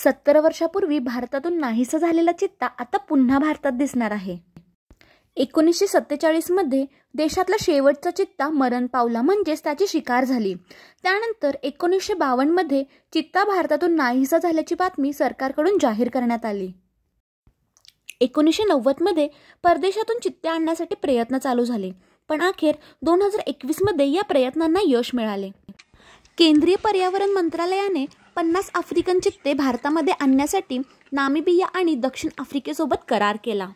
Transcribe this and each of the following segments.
सत्तर वर्षापूर्वी भारतातून नाहीसा झालेला चित्ता आता पुन्हा भारतात दिसणार आहे एकोणीसशे सत्तेचाळीसमध्ये देशातला शेवटचा चित्ता मरण पावला म्हणजेच त्याची शिकार झाली त्यानंतर एकोणीसशे बावन्नमध्ये चित्ता भारतातून नाहीसा झाल्याची बातमी सरकारकडून जाहीर करण्यात आली एकोणीसशे नव्वदमध्ये परदेशातून चित्ते आणण्यासाठी प्रयत्न चालू झाले पण अखेर दोन हजार एकवीसमध्ये या प्रयत्नांना यश मिळाले केंद्रीय पर्यावरण मंत्रालयाने पन्नास आफ्रिकन चित्ते भारतामध्ये आणण्यासाठी नामिबिया आणि दक्षिण आफ्रिकेसोबत करार केला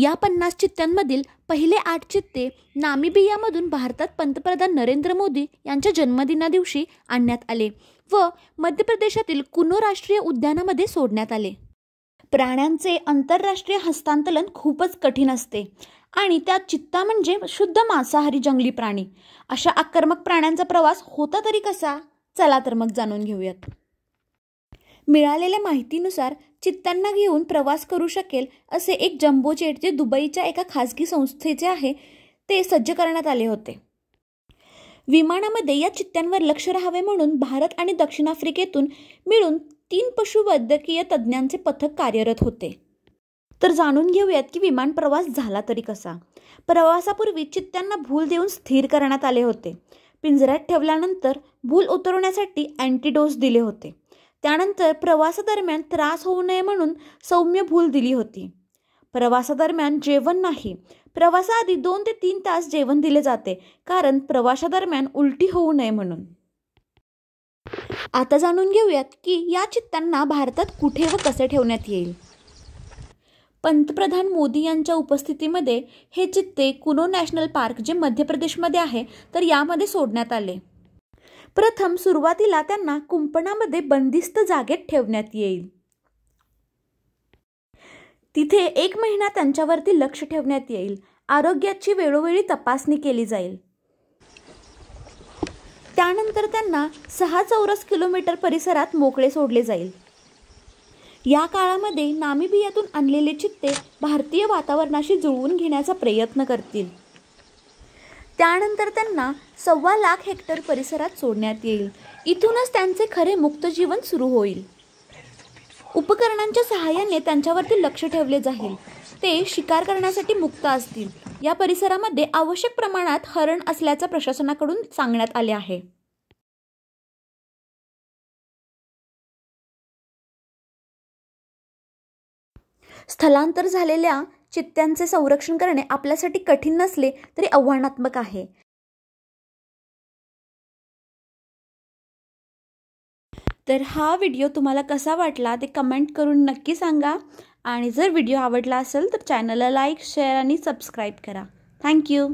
या पन्नास चित्त्यांमधील पहिले आठ चित्ते नामिबियामधून भारतात पंतप्रधान नरेंद्र मोदी यांच्या जन्मदिना दिवशी आणण्यात आले व मध्य प्रदेशातील कुनो राष्ट्रीय उद्यानामध्ये सोडण्यात आले प्राण्यांचे आंतरराष्ट्रीय हस्तांतरण खूपच कठीण असते आणि त्या चित्ता म्हणजे शुद्ध मांसाहारी जंगली प्राणी अशा आक्रमक प्राण्यांचा प्रवास होता तरी कसा चला तर मग जाणून घेऊयात मिळालेल्या माहितीनुसार चित्तांना घेऊन प्रवास करू शकेल असे एक जम्बो जेट जे दुबईच्या एका खासगी संस्थेचे आहे ते सज्ज करण्यात आले होते विमानामध्ये या चित्त्यांवर लक्ष राहावे म्हणून भारत आणि दक्षिण आफ्रिकेतून मिळून तीन पशुवैद्यकीय तज्ज्ञांचे पथक कार्यरत होते तर जाणून घेऊयात की विमान प्रवास झाला तरी कसा प्रवासापूर्वी चित्त्यांना भूल देऊन स्थिर करण्यात आले होते पिंजऱ्यात ठेवल्यानंतर भूल उतरवण्यासाठी अँटीडोस दिले होते त्यानंतर प्रवासादरम्यान त्रास होऊ नये म्हणून सौम्य भूल दिली होती प्रवासादरम्यान जेवण नाही प्रवासाआधी दोन ते तीन तास जेवण दिले जाते कारण प्रवासादरम्यान उलटी होऊ नये म्हणून आता जाणून घेऊयात की या चित्तांना भारतात कुठे व कसे ठेवण्यात येईल पंतप्रधान मोदी यांच्या उपस्थितीमध्ये हे चित्ते कुनो नॅशनल पार्क जे मध्य प्रदेशमध्ये आहे तर यामध्ये सोडण्यात आले प्रथम सुरुवातीला त्यांना कुंपणामध्ये बंदिस्त जागेत ठेवण्यात येईल तिथे एक महिना त्यांच्यावरती लक्ष ठेवण्यात येईल आरोग्याची वेळोवेळी तपासणी केली जाईल त्यानंतर त्यांना सहा चौरस किलोमीटर परिसरात मोकळे सोडले जाईल या काळामध्ये नामिबियातून आणलेले चित्ते भारतीय वातावरणाशी जुळवून घेण्याचा प्रयत्न करतील त्यानंतर त्यांना सव्वा लाख हेक्टर परिसरात सोडण्यात येईल इथूनच त्यांचे खरे मुक्त जीवन सुरू होईल उपकरणांच्या सहाय्याने त्यांच्यावरती लक्ष ठेवले जाईल ते शिकार करण्यासाठी मुक्त असतील या परिसरामध्ये आवश्यक प्रमाणात हरण असल्याचं प्रशासनाकडून सांगण्यात आले आहे स्थलांतर झालेल्या चित्त्यांचे संरक्षण करणे आपल्यासाठी कठीण नसले तरी आव्हानात्मक आहे तर हा व्हिडिओ तुम्हाला कसा वाटला ते कमेंट करून नक्की सांगा आणि जर व्हिडिओ आवडला असेल तर चॅनलला लाईक शेअर आणि सबस्क्राईब करा थँक्यू